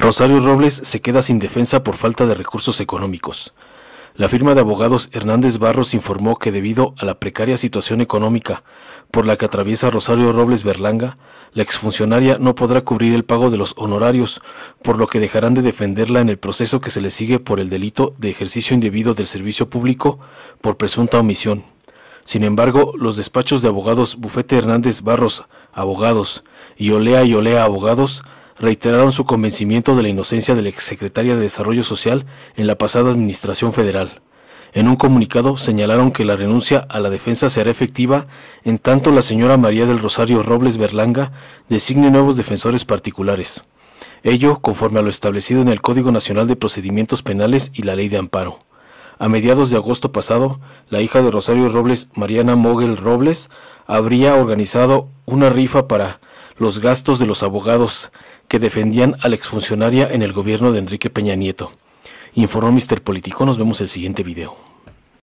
Rosario Robles se queda sin defensa por falta de recursos económicos. La firma de abogados Hernández Barros informó que debido a la precaria situación económica por la que atraviesa Rosario Robles Berlanga, la exfuncionaria no podrá cubrir el pago de los honorarios, por lo que dejarán de defenderla en el proceso que se le sigue por el delito de ejercicio indebido del servicio público por presunta omisión. Sin embargo, los despachos de abogados Bufete Hernández Barros Abogados y Olea y Olea Abogados reiteraron su convencimiento de la inocencia de la exsecretaria de Desarrollo Social en la pasada Administración Federal. En un comunicado señalaron que la renuncia a la defensa será efectiva en tanto la señora María del Rosario Robles Berlanga designe nuevos defensores particulares. Ello conforme a lo establecido en el Código Nacional de Procedimientos Penales y la Ley de Amparo. A mediados de agosto pasado, la hija de Rosario Robles, Mariana Mogel Robles, habría organizado una rifa para los gastos de los abogados que defendían a la exfuncionaria en el gobierno de Enrique Peña Nieto. Informó Mister Político. Nos vemos en el siguiente video.